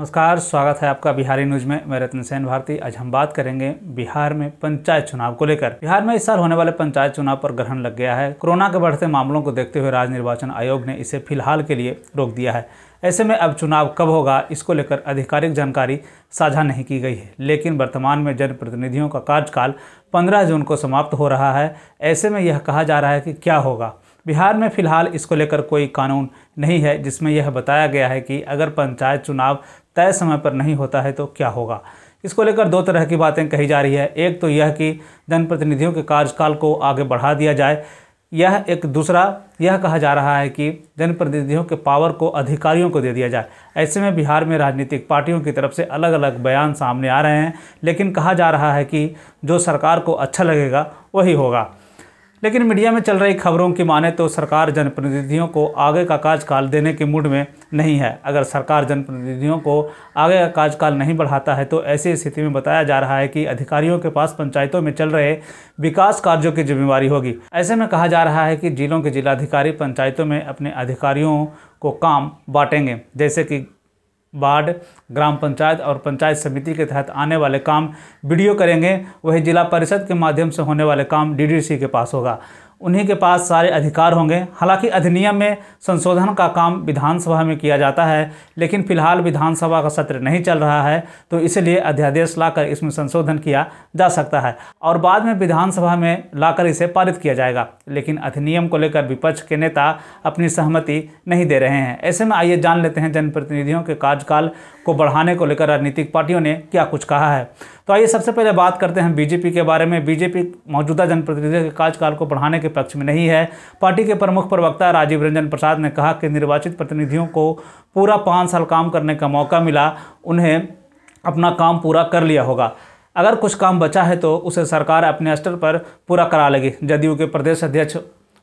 नमस्कार स्वागत है आपका बिहारी न्यूज में मैं रतन सेन भारती आज हम बात करेंगे बिहार में पंचायत चुनाव को लेकर बिहार में इस साल होने वाले पंचायत चुनाव पर ग्रहण लग गया है कोरोना के बढ़ते मामलों को देखते हुए राज्य निर्वाचन आयोग ने इसे फिलहाल के लिए रोक दिया है ऐसे में अब चुनाव कब होगा इसको लेकर आधिकारिक जानकारी साझा नहीं की गई है लेकिन वर्तमान में जनप्रतिनिधियों का कार्यकाल पंद्रह जून को समाप्त हो रहा है ऐसे में यह कहा जा रहा है कि क्या होगा बिहार में फिलहाल इसको लेकर कोई कानून नहीं है जिसमें यह बताया गया है कि अगर पंचायत चुनाव तय समय पर नहीं होता है तो क्या होगा इसको लेकर दो तरह की बातें कही जा रही है एक तो यह कि जनप्रतिनिधियों के कार्यकाल को आगे बढ़ा दिया जाए यह एक दूसरा यह कहा जा रहा है कि जनप्रतिनिधियों के पावर को अधिकारियों को दे दिया जाए ऐसे में बिहार में राजनीतिक पार्टियों की तरफ से अलग अलग बयान सामने आ रहे हैं लेकिन कहा जा रहा है कि जो सरकार को अच्छा लगेगा वही होगा लेकिन मीडिया में चल रही खबरों की माने तो सरकार जनप्रतिनिधियों को आगे का कार्यकाल देने के मूड में नहीं है अगर सरकार जनप्रतिनिधियों को आगे का कार्यकाल नहीं बढ़ाता है तो ऐसी स्थिति में बताया जा रहा है कि अधिकारियों के पास पंचायतों में चल रहे विकास कार्यों की जिम्मेवारी होगी ऐसे में कहा जा रहा है कि जिलों के जिलाधिकारी पंचायतों में अपने अधिकारियों को काम बांटेंगे जैसे कि वार्ड ग्राम पंचायत और पंचायत समिति के तहत आने वाले काम वीडियो करेंगे वही जिला परिषद के माध्यम से होने वाले काम डीडीसी के पास होगा उन्हीं के पास सारे अधिकार होंगे हालांकि अधिनियम में संशोधन का काम विधानसभा में किया जाता है लेकिन फिलहाल विधानसभा का सत्र नहीं चल रहा है तो इसलिए अध्यादेश लाकर इसमें संशोधन किया जा सकता है और बाद में विधानसभा में लाकर इसे पारित किया जाएगा लेकिन अधिनियम को लेकर विपक्ष के नेता अपनी सहमति नहीं दे रहे हैं ऐसे में आइए जान लेते हैं जनप्रतिनिधियों के कार्यकाल को बढ़ाने को लेकर राजनीतिक पार्टियों ने क्या कुछ कहा है तो आइए सबसे पहले बात करते हैं बीजेपी के बारे में बीजेपी मौजूदा जनप्रतिनिधियों के कार्यकाल को बढ़ाने के पक्ष में नहीं है पार्टी के प्रमुख प्रवक्ता राजीव रंजन प्रसाद ने कहा कि निर्वाचित प्रतिनिधियों को पूरा पाँच साल काम करने का मौका मिला उन्हें अपना काम पूरा कर लिया होगा अगर कुछ काम बचा है तो उसे सरकार अपने स्तर पर पूरा करा लेगी जदयू के प्रदेश अध्यक्ष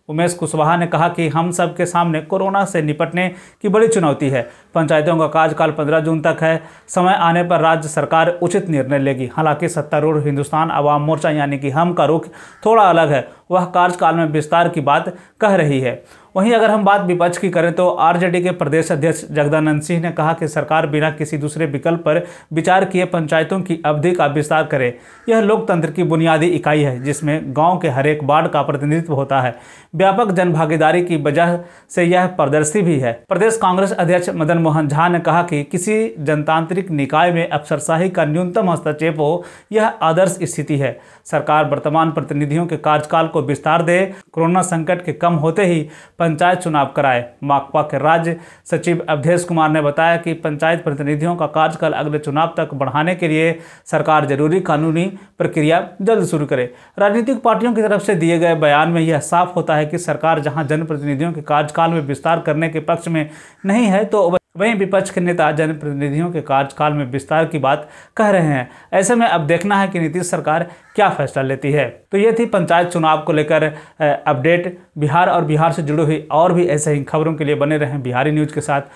उमेश कुशवाहा ने कहा कि हम सब के सामने कोरोना से निपटने की बड़ी चुनौती है पंचायतों का कार्यकाल 15 जून तक है समय आने पर राज्य सरकार उचित निर्णय लेगी हालांकि सत्तारूढ़ हिंदुस्तान आवाम मोर्चा यानी कि हम का रुख थोड़ा अलग है वह कार्यकाल में विस्तार की बात कह रही है वहीं अगर हम बात विपक्ष की करें तो आरजेडी के प्रदेश अध्यक्ष जगदानंद सिंह ने कहा कि सरकार बिना किसी दूसरे विकल्प पर विचार किए पंचायतों की अवधि का विस्तार करे यह लोकतंत्र की बुनियादी इकाई है जिसमें गांव के हर एक वार्ड का प्रतिनिधित्व होता है व्यापक जनभागीदारी की वजह से यह पारदर्शी भी है प्रदेश कांग्रेस अध्यक्ष मदन मोहन झा ने कहा कि किसी जनतांत्रिक निकाय में अफसरशाही का न्यूनतम हस्तक्षेप हो यह आदर्श स्थिति है सरकार वर्तमान प्रतिनिधियों के कार्यकाल को को विस्तार दे कोरोना संकट के कम होते ही पंचायत चुनाव कराए माकपा के राज्य सचिव अवधेश कुमार ने बताया कि पंचायत प्रतिनिधियों का कार्यकाल अगले चुनाव तक बढ़ाने के लिए सरकार जरूरी कानूनी प्रक्रिया जल्द शुरू करे राजनीतिक पार्टियों की तरफ से दिए गए बयान में यह साफ होता है कि सरकार जहाँ जनप्रतिनिधियों के कार्यकाल में विस्तार करने के पक्ष में नहीं है तो वहीं विपक्ष के नेता जनप्रतिनिधियों के कार्यकाल में विस्तार की बात कह रहे हैं ऐसे में अब देखना है कि नीतीश सरकार क्या फैसला लेती है तो ये थी पंचायत चुनाव को लेकर अपडेट बिहार और बिहार से जुड़ी हुई और भी ऐसे ही खबरों के लिए बने रहें बिहारी न्यूज़ के साथ